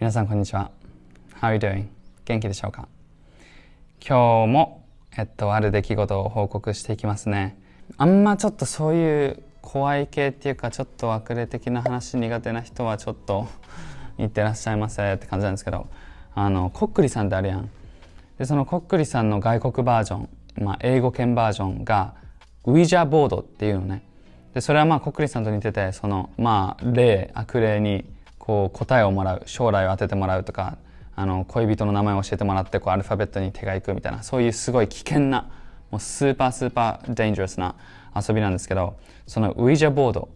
皆さんこんにちは。How are you doing? 元気でしょうか今日も、えっと、ある出来事を報告していきますね。あんまちょっとそういう怖い系っていうかちょっと悪霊的な話苦手な人はちょっとい ってらっしゃいませって感じなんですけどあのこっくりさんってあるやん。でそのこっくりさんの外国バージョン、まあ、英語圏バージョンがウィジャーボードっていうのね。でそれはまあこっくりさんと似ててそのまあ霊悪霊にこう答えをもらう将来を当ててもらうとかあの恋人の名前を教えてもらってこうアルファベットに手がいくみたいなそういうすごい危険なもうスーパースーパーデンジャラスな遊びなんですけどそのウィジャボード、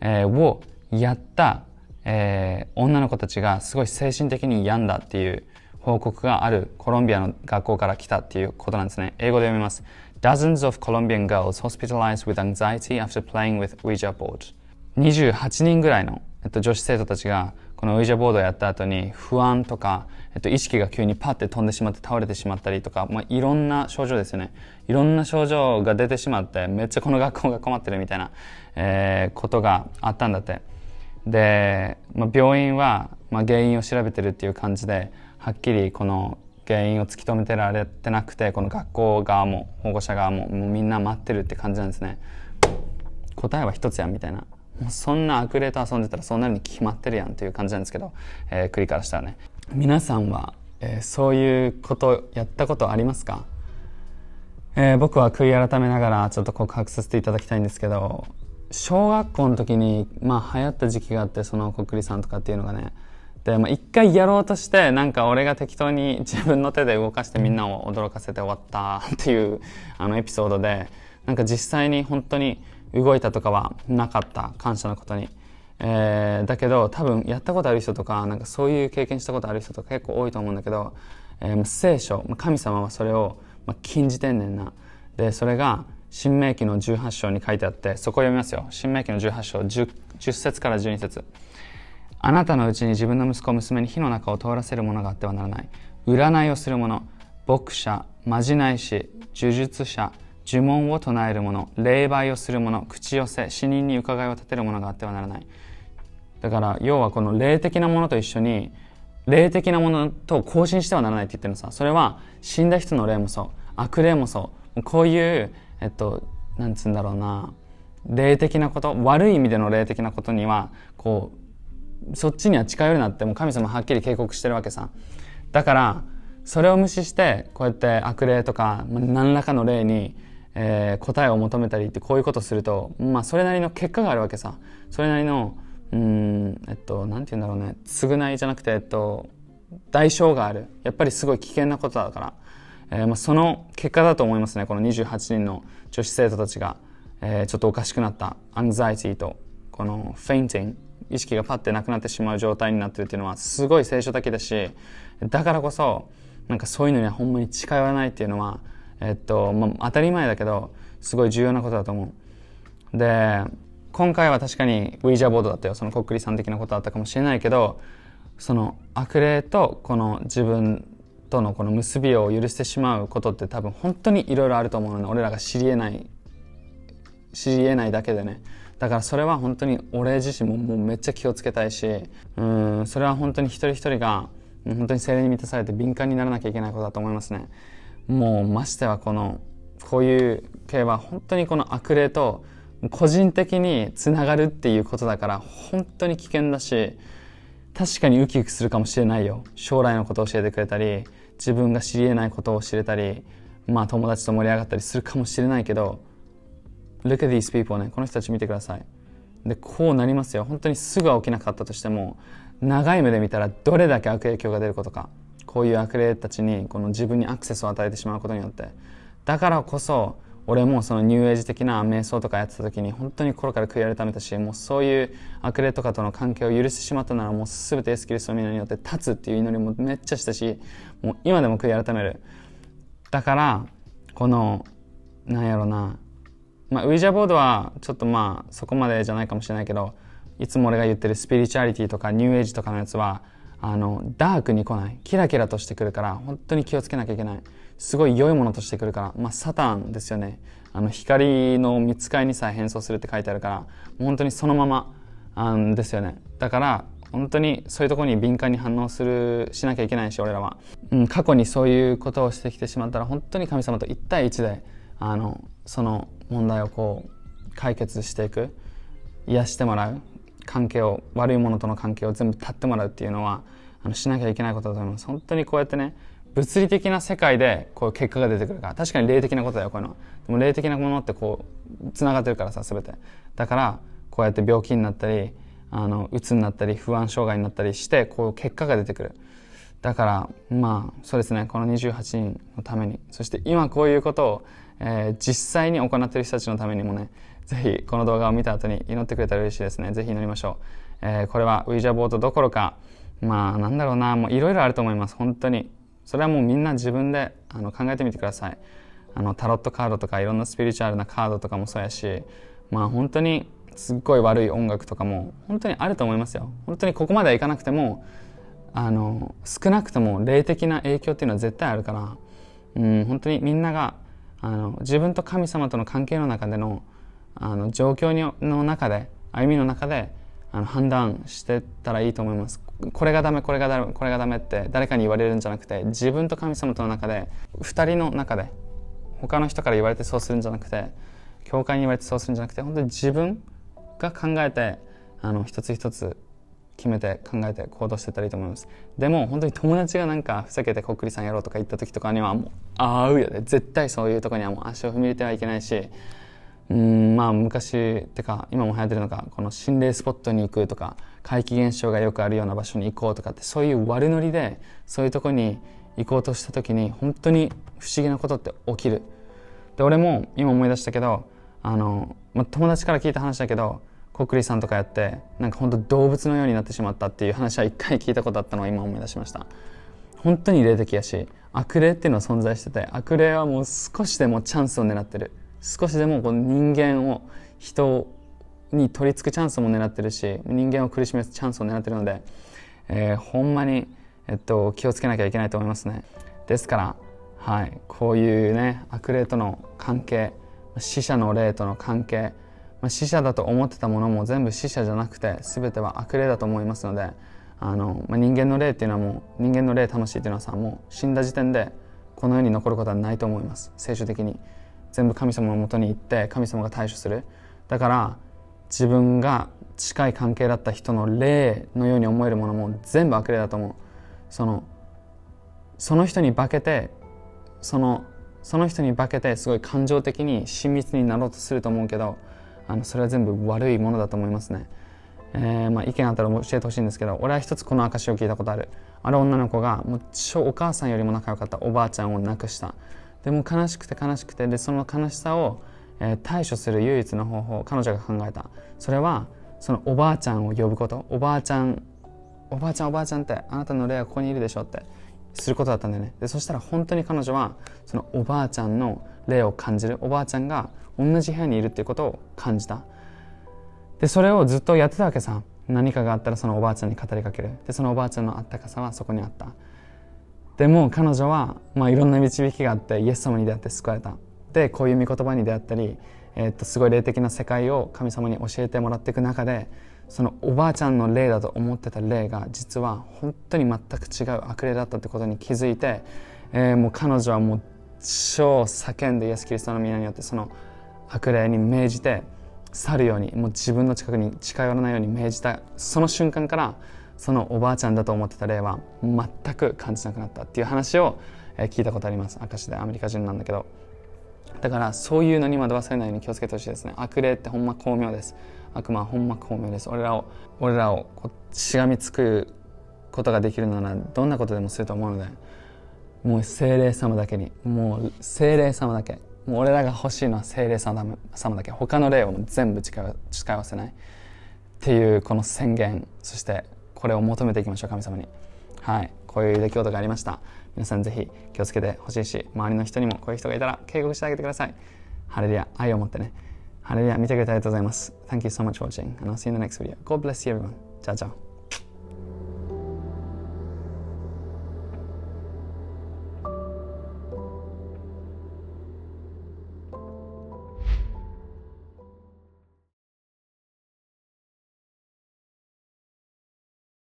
えー、をやった、えー、女の子たちがすごい精神的に病んだっていう報告があるコロンビアの学校から来たっていうことなんですね英語で読みます Dozens of Colombian girls hospitalized with anxiety after playing with Ouija board 28人ぐらいの、えっと、女子生徒たちがこのウイジャボードをやった後に不安とか、えっと、意識が急にパッて飛んでしまって倒れてしまったりとか、まあ、いろんな症状ですよねいろんな症状が出てしまってめっちゃこの学校が困ってるみたいな、えー、ことがあったんだってで、まあ、病院は、まあ、原因を調べてるっていう感じではっきりこの原因を突き止めてられてなくてこの学校側も保護者側ももうみんな待ってるって感じなんですね答えは一つやみたいなもうそんな悪霊と遊んでたらそんなに決まってるやんという感じなんですけど、えー、リからしたらね皆さんは、えー、そういうことやったことありますか、えー、僕は悔い改めながらちょっと告白させていただきたいんですけど小学校の時にまあ流行った時期があってそのこっくりさんとかっていうのがねで一、まあ、回やろうとしてなんか俺が適当に自分の手で動かしてみんなを驚かせて終わったっていうあのエピソードでなんか実際に本当に動いたとかはなかった感謝のことに、えー、だけど多分やったことある人とかなんかそういう経験したことある人とか結構多いと思うんだけど、えー、聖書神様はそれを、まあ、禁じてんねんなでそれが新明記の18章に書いてあってそこを読みますよ新明記の18章 10, 10節から12節あなたのうちに自分の息子娘に火の中を通らせるものがあってはならない占いをする者牧者まじない師呪術者呪文を唱える者霊媒をする者口寄せ死人に伺いを立てる者があってはならないだから要はこの霊的なものと一緒に霊的なものと交信してはならないって言ってるのさそれは死んだ人の霊もそう悪霊もそうこういうえっとなんつうんだろうな霊的なこと悪い意味での霊的なことにはこうそっちには近寄るなってもう神様はっきり警告してるわけさだからそれを無視してこうやって悪霊とか何らかの霊にえー、答えを求めたりってこういうことすると、まあ、それなりの結果があるわけさ。それなりの、うん、えっと、なんて言うんだろうね。償いじゃなくて、えっと、代償がある。やっぱりすごい危険なことだから。えー、まあ、その結果だと思いますね。この28人の女子生徒たちが、えー、ちょっとおかしくなったアンザイティと、このフェインティング。意識がパッてなくなってしまう状態になってるっていうのはすごい聖書的だしだからこそなんかそういうのにはほんまに近寄らないっていうのはえっと、まあ、当たり前だけどすごい重要なことだと思う。で今回は確かにウィジャーボードだったよそのこっくりさん的なことだったかもしれないけどその悪霊とこの自分とのこの結びを許してしまうことって多分本当にいろいろあると思うので俺らが知りえない知りえないだけでねだからそれは本当に俺自身ももうめっちゃ気をつけたいしうんそれは本当に一人一人が本当に精霊に満たされて敏感にならなきゃいけないことだと思いますね。もうましてはこのこういう系は本当にこの悪霊と個人的につながるっていうことだから本当に危険だし確かにウキウキするかもしれないよ将来のことを教えてくれたり自分が知りえないことを知れたりまあ友達と盛り上がったりするかもしれないけど Look at these people ねこの人たち見てくださいでこうなりますよ本当にすぐは起きなかったとしても長い目で見たらどれだけ悪影響が出ることかこういう悪霊たちにこの自分にアクセスを与えてしまうことによってだからこそ俺もそのニューエイジ的な瞑想とかやってた時に本当に心から悔い改めたしもうそういう悪霊とかとの関係を許してしまったならもう全てエスキリストの皆によって立つっていう祈りもめっちゃしたしもう今でも悔い改めるだからこのなんやろなまあウィジャーボードはちょっとまあそこまでじゃないかもしれないけどいつも俺が言ってるスピリチュアリティとかニューエイジとかのやつはあのダークに来ないキラキラとしてくるから本当に気をつけなきゃいけないすごい良いものとしてくるからまあサタンですよねあの光の見つかりにさえ変装するって書いてあるから本当にそのままあんですよねだから本当にそういうとこに敏感に反応するしなきゃいけないし俺らは、うん、過去にそういうことをしてきてしまったら本当に神様と1対1であのその問題をこう解決していく癒してもらう関係を悪いものとの関係を全部断ってもらうっていうのはあのしなきゃいけないことだと思います本当にこうやってね物理的な世界でこう結果が出てくるから確かに霊的なことだよこういうのはでも霊的なものってこうつながってるからさ全てだからこうやって病気になったりあの鬱になったり不安障害になったりしてこう結果が出てくるだからまあそうですねこの28人のためにそして今こういうことを、えー、実際に行っている人たちのためにもねぜひこの動画を見た後に祈ってくれたら嬉しいですね。ぜひ祈りましょう。えー、これはウィジャボートどころか、まあなんだろうな、もういろいろあると思います。本当に。それはもうみんな自分であの考えてみてください。あのタロットカードとかいろんなスピリチュアルなカードとかもそうやし、まあ本当にすっごい悪い音楽とかも本当にあると思いますよ。本当にここまではいかなくても、あの少なくとも霊的な影響っていうのは絶対あるから、うん、本当にみんながあの自分と神様との関係の中でのあの状況にの中で歩みの中であの判断してたらいいと思いますこれがダメこれがダメこれがダメって誰かに言われるんじゃなくて自分と神様との中で2人の中で他の人から言われてそうするんじゃなくて教会に言われてそうするんじゃなくて本当に自分が考えてあの一つ一つ決めて考えて行動してたらいいと思いますでも本当に友達がなんかふざけてこっくりさんやろうとか言った時とかにはもうああうやで絶対そういうとこにはもう足を踏み入れてはいけないしうんまあ昔ってか今も流行ってるのかこの心霊スポットに行くとか怪奇現象がよくあるような場所に行こうとかってそういう悪ノリでそういうとこに行こうとした時に本当に不思議なことって起きる。で俺も今思い出したけどあの、まあ、友達から聞いた話だけどコックリさんとかやってなんか本当動物のようになってしまったっていう話は一回聞いたことあったのを今思い出しました本当に霊的やし悪霊っていうのは存在してて悪霊はもう少しでもチャンスを狙ってる少しでもこの人間を人に取り付くチャンスも狙ってるし人間を苦しめるチャンスを狙ってるので、えー、ほんまに、えっと、気をつけなきゃいけないと思いますねですから、はい、こういうね悪霊との関係死者の霊との関係、まあ、死者だと思ってたものも全部死者じゃなくて全ては悪霊だと思いますのであの、まあ、人間の霊っていうのはもう人間の霊魂っていうのはさもう死んだ時点でこの世に残ることはないと思います聖書的に。全部神様のもとに行って神様が対処するだから自分が近い関係だった人の霊のように思えるものも全部悪霊だと思うそのその人に化けてそのその人に化けてすごい感情的に親密になろうとすると思うけどあのそれは全部悪いものだと思いますね、えー、まあ、意見あったら教えてほしいんですけど俺は一つこの証を聞いたことあるある女の子がもうお母さんよりも仲良かったおばあちゃんを亡くしたでも悲しくて悲しくてでその悲しさを、え対処する唯一の方法彼女が考えたそれはそのおばあちゃんを呼ぶことおばあちゃんおばあちゃんおばあちゃんってあなたの霊はここにいるでしょってすることだったんだよねでそしたら本当に彼女はそのおばあちゃんの霊を感じるおばあちゃんが同じ部屋にいるっていうことを感じたでそれをずっとやってたわけさ何かがあったらそのおばあちゃんに語りかけるでそのおばあちゃんのあったかさはそこにあったでも彼女は、まあ、いろんな導きがあってイエス様に出会って救われたでこういう御言葉に出会ったり、えー、っとすごい霊的な世界を神様に教えてもらっていく中でそのおばあちゃんの霊だと思ってた霊が実は本当に全く違う悪霊だったってことに気づいて、えー、もう彼女はもう超叫んでイエス・キリストの皆によってその悪霊に命じて去るようにもう自分の近くに近寄らないように命じたその瞬間からそのおばあちゃんだと思ってた例は全く感じなくなったっていう話を聞いたことあります証でアメリカ人なんだけどだからそういうのに惑わされないように気をつけてほしいですね悪霊ってほんま巧妙です悪魔はほんま巧妙です俺らを俺らをしがみつくことができるならどんなことでもすると思うのでもう精霊様だけにもう精霊様だけもう俺らが欲しいのは精霊様だけ他の霊を全部誓い合わせないっていうこの宣言そしてこれを求めていきましょう神様にはいこういう出来事がありました皆さん是非気をつけてほしいし周りの人にもこういう人がいたら警告してあげてくださいハレルヤ愛を持ってねハレルヤ見てくれてありがとうございます Thank you so much for watching and I'll see you in the next video God bless you everyone じゃ ciao